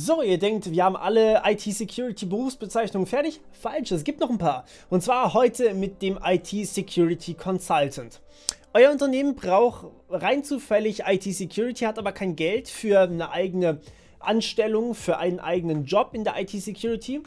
So, ihr denkt, wir haben alle IT-Security-Berufsbezeichnungen fertig? Falsch, es gibt noch ein paar. Und zwar heute mit dem IT-Security-Consultant. Euer Unternehmen braucht rein zufällig IT-Security, hat aber kein Geld für eine eigene Anstellung, für einen eigenen Job in der IT-Security.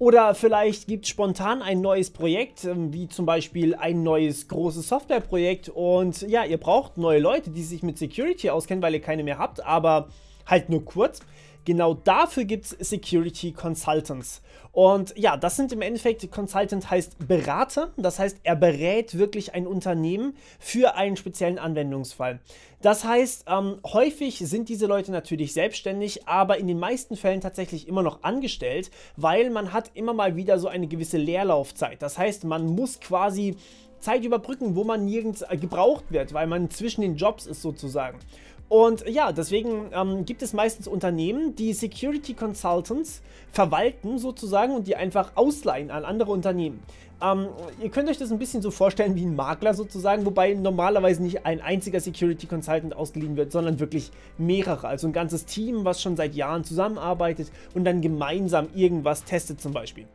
Oder vielleicht gibt es spontan ein neues Projekt, ähm, wie zum Beispiel ein neues großes Softwareprojekt. Und ja, ihr braucht neue Leute, die sich mit Security auskennen, weil ihr keine mehr habt, aber halt nur kurz. Genau dafür gibt es Security Consultants. Und ja, das sind im Endeffekt, Consultant heißt Berater, das heißt, er berät wirklich ein Unternehmen für einen speziellen Anwendungsfall. Das heißt, ähm, häufig sind diese Leute natürlich selbstständig, aber in den meisten Fällen tatsächlich immer noch angestellt, weil man hat immer mal wieder so eine gewisse Leerlaufzeit. Das heißt, man muss quasi Zeit überbrücken, wo man nirgends äh, gebraucht wird, weil man zwischen den Jobs ist sozusagen. Und ja, deswegen ähm, gibt es meistens Unternehmen, die Security Consultants verwalten sozusagen und die einfach ausleihen an andere Unternehmen. Ähm, ihr könnt euch das ein bisschen so vorstellen wie ein Makler sozusagen, wobei normalerweise nicht ein einziger Security Consultant ausgeliehen wird, sondern wirklich mehrere. Also ein ganzes Team, was schon seit Jahren zusammenarbeitet und dann gemeinsam irgendwas testet zum Beispiel.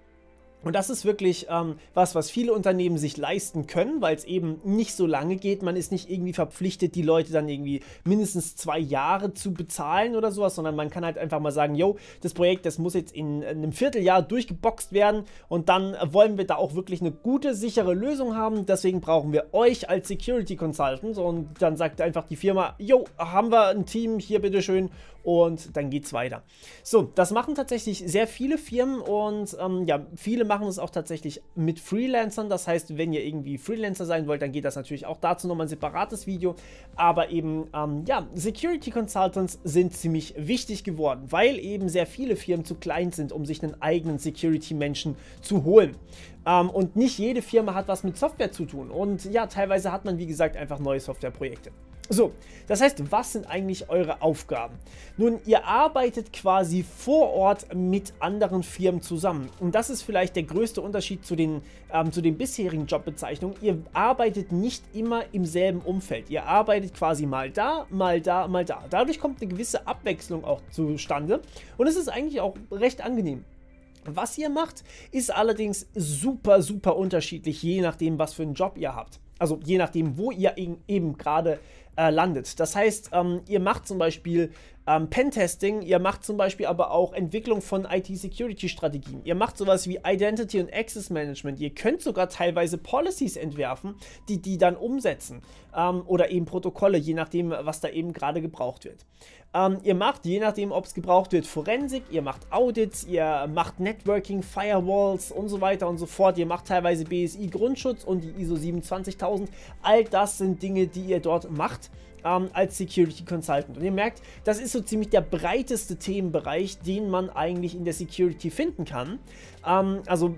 Und das ist wirklich ähm, was, was viele Unternehmen sich leisten können, weil es eben nicht so lange geht. Man ist nicht irgendwie verpflichtet, die Leute dann irgendwie mindestens zwei Jahre zu bezahlen oder sowas, sondern man kann halt einfach mal sagen, yo, das Projekt, das muss jetzt in einem Vierteljahr durchgeboxt werden und dann wollen wir da auch wirklich eine gute, sichere Lösung haben. Deswegen brauchen wir euch als Security Consultant und dann sagt einfach die Firma, yo, haben wir ein Team, hier bitteschön und dann geht's weiter. So, das machen tatsächlich sehr viele Firmen und ähm, ja, viele machen es auch tatsächlich mit Freelancern. Das heißt, wenn ihr irgendwie Freelancer sein wollt, dann geht das natürlich auch dazu nochmal ein separates Video. Aber eben, ähm, ja, Security Consultants sind ziemlich wichtig geworden, weil eben sehr viele Firmen zu klein sind, um sich einen eigenen Security-Menschen zu holen. Ähm, und nicht jede Firma hat was mit Software zu tun. Und ja, teilweise hat man, wie gesagt, einfach neue Softwareprojekte. So, das heißt, was sind eigentlich eure Aufgaben? Nun, ihr arbeitet quasi vor Ort mit anderen Firmen zusammen. Und das ist vielleicht der größte Unterschied zu den, ähm, zu den bisherigen Jobbezeichnungen. Ihr arbeitet nicht immer im selben Umfeld. Ihr arbeitet quasi mal da, mal da, mal da. Dadurch kommt eine gewisse Abwechslung auch zustande. Und es ist eigentlich auch recht angenehm. Was ihr macht, ist allerdings super, super unterschiedlich, je nachdem, was für einen Job ihr habt. Also je nachdem, wo ihr eben gerade äh, landet. Das heißt, ähm, ihr macht zum Beispiel ähm, Pentesting, ihr macht zum Beispiel aber auch Entwicklung von IT-Security-Strategien, ihr macht sowas wie Identity und Access Management, ihr könnt sogar teilweise Policies entwerfen, die die dann umsetzen ähm, oder eben Protokolle, je nachdem, was da eben gerade gebraucht wird. Ähm, ihr macht, je nachdem, ob es gebraucht wird, Forensik, ihr macht Audits, ihr macht Networking, Firewalls und so weiter und so fort, ihr macht teilweise BSI-Grundschutz und die ISO 27000 2000. All das sind Dinge, die ihr dort macht. Ähm, als Security Consultant. Und ihr merkt, das ist so ziemlich der breiteste Themenbereich, den man eigentlich in der Security finden kann. Ähm, also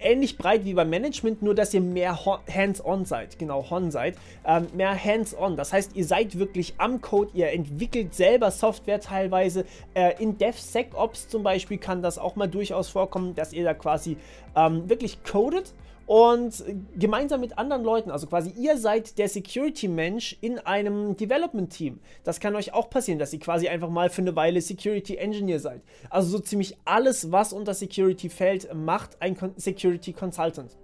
ähnlich breit wie beim Management, nur dass ihr mehr hands-on seid, genau, Hon seid, ähm, mehr hands-on. Das heißt, ihr seid wirklich am Code, ihr entwickelt selber Software teilweise. Äh, in DevSecOps zum Beispiel kann das auch mal durchaus vorkommen, dass ihr da quasi ähm, wirklich codet und gemeinsam mit anderen Leuten, also quasi ihr seid der Security-Mensch in einem Development-Team. Das kann euch auch passieren, dass ihr quasi einfach mal für eine Weile Security-Engineer seid. Also so ziemlich alles, was unter Security fällt, macht ein Security-Consultant.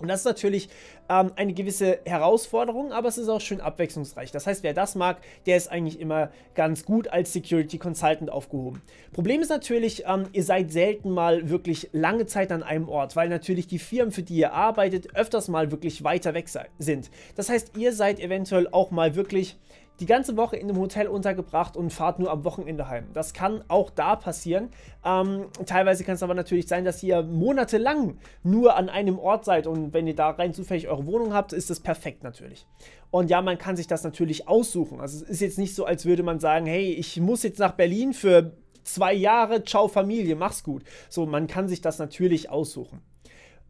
Und das ist natürlich ähm, eine gewisse Herausforderung, aber es ist auch schön abwechslungsreich. Das heißt, wer das mag, der ist eigentlich immer ganz gut als Security Consultant aufgehoben. Problem ist natürlich, ähm, ihr seid selten mal wirklich lange Zeit an einem Ort, weil natürlich die Firmen, für die ihr arbeitet, öfters mal wirklich weiter weg sind. Das heißt, ihr seid eventuell auch mal wirklich die ganze Woche in einem Hotel untergebracht und fahrt nur am Wochenende heim. Das kann auch da passieren. Ähm, teilweise kann es aber natürlich sein, dass ihr monatelang nur an einem Ort seid und wenn ihr da rein zufällig eure Wohnung habt, ist das perfekt natürlich. Und ja, man kann sich das natürlich aussuchen. Also es ist jetzt nicht so, als würde man sagen, hey, ich muss jetzt nach Berlin für zwei Jahre, ciao Familie, mach's gut. So, man kann sich das natürlich aussuchen.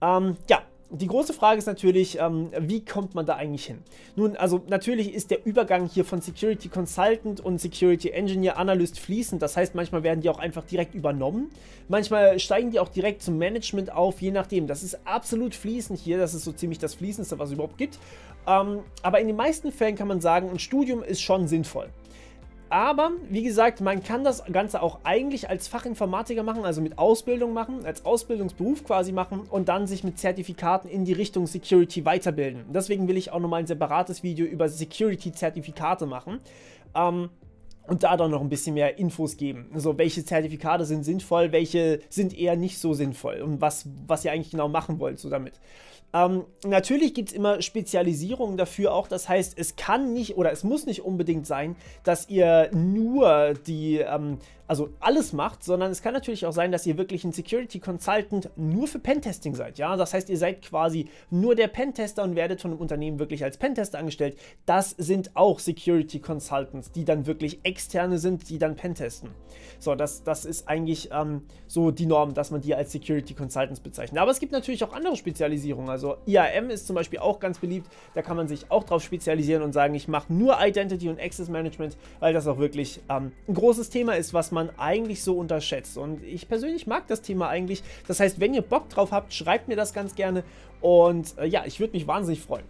Ähm, ja, die große Frage ist natürlich, ähm, wie kommt man da eigentlich hin? Nun, also natürlich ist der Übergang hier von Security Consultant und Security Engineer Analyst fließend. Das heißt, manchmal werden die auch einfach direkt übernommen. Manchmal steigen die auch direkt zum Management auf, je nachdem. Das ist absolut fließend hier. Das ist so ziemlich das Fließendste, was es überhaupt gibt. Ähm, aber in den meisten Fällen kann man sagen, ein Studium ist schon sinnvoll. Aber, wie gesagt, man kann das Ganze auch eigentlich als Fachinformatiker machen, also mit Ausbildung machen, als Ausbildungsberuf quasi machen und dann sich mit Zertifikaten in die Richtung Security weiterbilden. Deswegen will ich auch nochmal ein separates Video über Security-Zertifikate machen. Ähm, und da dann noch ein bisschen mehr Infos geben. Also welche Zertifikate sind sinnvoll, welche sind eher nicht so sinnvoll und was, was ihr eigentlich genau machen wollt so damit. Ähm, natürlich gibt es immer Spezialisierungen dafür auch. Das heißt, es kann nicht oder es muss nicht unbedingt sein, dass ihr nur die, ähm, also alles macht, sondern es kann natürlich auch sein, dass ihr wirklich ein Security Consultant nur für Pentesting seid. Ja, das heißt, ihr seid quasi nur der Pentester und werdet von einem Unternehmen wirklich als Pentester angestellt. Das sind auch Security Consultants, die dann wirklich externe sind, die dann pentesten. So, das, das ist eigentlich ähm, so die Norm, dass man die als Security Consultants bezeichnet. Aber es gibt natürlich auch andere Spezialisierungen. Also IAM ist zum Beispiel auch ganz beliebt. Da kann man sich auch drauf spezialisieren und sagen, ich mache nur Identity und Access Management, weil das auch wirklich ähm, ein großes Thema ist, was man eigentlich so unterschätzt. Und ich persönlich mag das Thema eigentlich. Das heißt, wenn ihr Bock drauf habt, schreibt mir das ganz gerne. Und äh, ja, ich würde mich wahnsinnig freuen.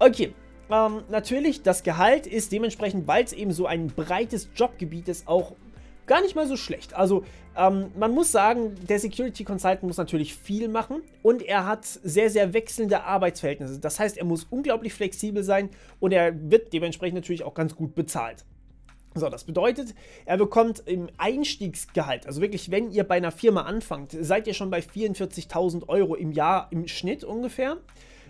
Okay, ähm, natürlich, das Gehalt ist dementsprechend, weil es eben so ein breites Jobgebiet ist, auch gar nicht mal so schlecht. Also ähm, man muss sagen, der Security Consultant muss natürlich viel machen und er hat sehr, sehr wechselnde Arbeitsverhältnisse. Das heißt, er muss unglaublich flexibel sein und er wird dementsprechend natürlich auch ganz gut bezahlt. So, das bedeutet, er bekommt im Einstiegsgehalt, also wirklich, wenn ihr bei einer Firma anfangt, seid ihr schon bei 44.000 Euro im Jahr im Schnitt ungefähr.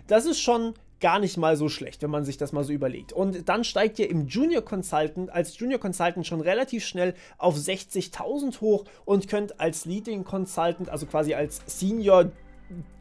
Das ist schon gar nicht mal so schlecht, wenn man sich das mal so überlegt. Und dann steigt ihr im Junior Consultant als Junior Consultant schon relativ schnell auf 60.000 hoch und könnt als Leading Consultant, also quasi als Senior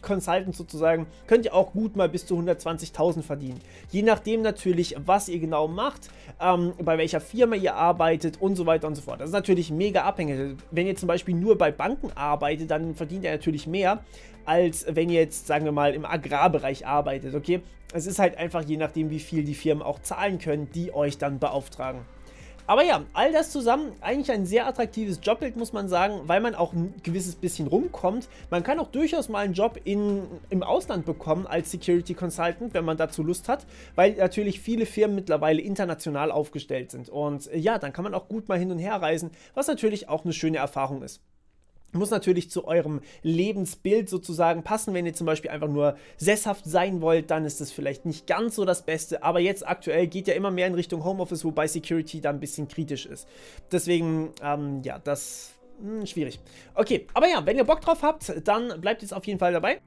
Consultant sozusagen, könnt ihr auch gut mal bis zu 120.000 verdienen. Je nachdem natürlich, was ihr genau macht, ähm, bei welcher Firma ihr arbeitet und so weiter und so fort. Das ist natürlich mega abhängig. Wenn ihr zum Beispiel nur bei Banken arbeitet, dann verdient ihr natürlich mehr, als wenn ihr jetzt, sagen wir mal, im Agrarbereich arbeitet, okay? Es ist halt einfach je nachdem, wie viel die Firmen auch zahlen können, die euch dann beauftragen. Aber ja, all das zusammen, eigentlich ein sehr attraktives Jobbild, muss man sagen, weil man auch ein gewisses bisschen rumkommt. Man kann auch durchaus mal einen Job in, im Ausland bekommen als Security Consultant, wenn man dazu Lust hat, weil natürlich viele Firmen mittlerweile international aufgestellt sind. Und äh, ja, dann kann man auch gut mal hin und her reisen, was natürlich auch eine schöne Erfahrung ist. Muss natürlich zu eurem Lebensbild sozusagen passen. Wenn ihr zum Beispiel einfach nur sesshaft sein wollt, dann ist das vielleicht nicht ganz so das Beste. Aber jetzt aktuell geht ja immer mehr in Richtung Homeoffice, wobei Security da ein bisschen kritisch ist. Deswegen, ähm, ja, das hm, schwierig. Okay, aber ja, wenn ihr Bock drauf habt, dann bleibt jetzt auf jeden Fall dabei.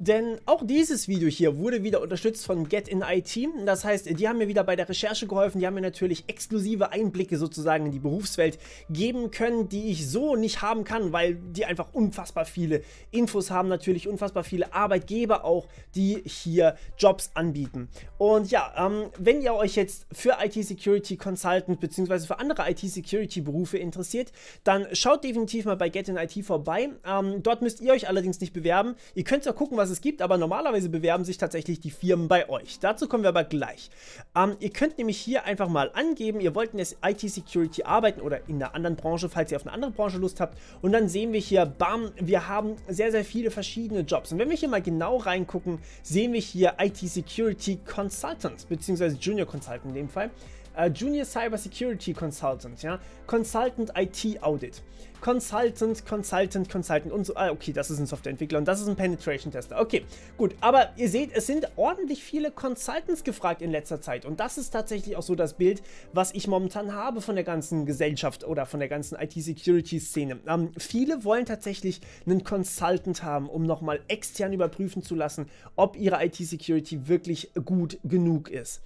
Denn auch dieses Video hier wurde wieder unterstützt von Get in IT. Das heißt, die haben mir wieder bei der Recherche geholfen. Die haben mir natürlich exklusive Einblicke sozusagen in die Berufswelt geben können, die ich so nicht haben kann, weil die einfach unfassbar viele Infos haben, natürlich unfassbar viele Arbeitgeber auch, die hier Jobs anbieten. Und ja, ähm, wenn ihr euch jetzt für IT-Security Consultant bzw. für andere IT-Security-Berufe interessiert, dann schaut definitiv mal bei Get in IT vorbei. Ähm, dort müsst ihr euch allerdings nicht bewerben. Ihr könnt ja gucken, was es es gibt, aber normalerweise bewerben sich tatsächlich die Firmen bei euch. Dazu kommen wir aber gleich. Ähm, ihr könnt nämlich hier einfach mal angeben, ihr wollt in der IT-Security arbeiten oder in einer anderen Branche, falls ihr auf eine andere Branche Lust habt. Und dann sehen wir hier, bam, wir haben sehr, sehr viele verschiedene Jobs. Und wenn wir hier mal genau reingucken, sehen wir hier IT-Security Consultants, beziehungsweise Junior Consultant in dem Fall äh, Junior Cyber Security Consultant, ja, Consultant IT Audit, Consultant, Consultant, Consultant und so, ah, okay, das ist ein Softwareentwickler und das ist ein Penetration Tester, okay, gut, aber ihr seht, es sind ordentlich viele Consultants gefragt in letzter Zeit und das ist tatsächlich auch so das Bild, was ich momentan habe von der ganzen Gesellschaft oder von der ganzen IT-Security-Szene. Ähm, viele wollen tatsächlich einen Consultant haben, um nochmal extern überprüfen zu lassen, ob ihre IT-Security wirklich gut genug ist.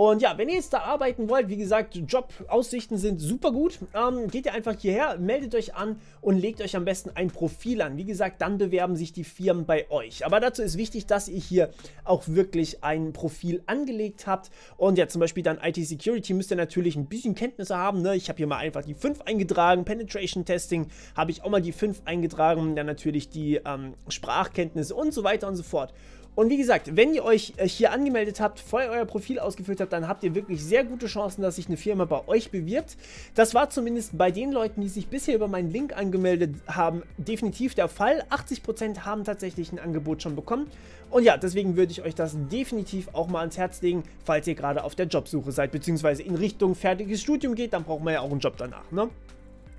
Und ja, wenn ihr jetzt da arbeiten wollt, wie gesagt, Jobaussichten sind super gut. Ähm, geht ihr einfach hierher, meldet euch an und legt euch am besten ein Profil an. Wie gesagt, dann bewerben sich die Firmen bei euch. Aber dazu ist wichtig, dass ihr hier auch wirklich ein Profil angelegt habt. Und ja, zum Beispiel dann IT-Security müsst ihr natürlich ein bisschen Kenntnisse haben. Ne? Ich habe hier mal einfach die 5 eingetragen. Penetration Testing habe ich auch mal die 5 eingetragen. Dann natürlich die ähm, Sprachkenntnisse und so weiter und so fort. Und wie gesagt, wenn ihr euch äh, hier angemeldet habt, vorher euer Profil ausgefüllt habt, dann habt ihr wirklich sehr gute Chancen, dass sich eine Firma bei euch bewirbt. Das war zumindest bei den Leuten, die sich bisher über meinen Link angemeldet haben, definitiv der Fall. 80% haben tatsächlich ein Angebot schon bekommen. Und ja, deswegen würde ich euch das definitiv auch mal ans Herz legen, falls ihr gerade auf der Jobsuche seid, beziehungsweise in Richtung fertiges Studium geht, dann braucht man ja auch einen Job danach, ne?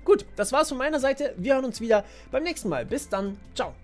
Gut, das war's von meiner Seite. Wir hören uns wieder beim nächsten Mal. Bis dann. Ciao.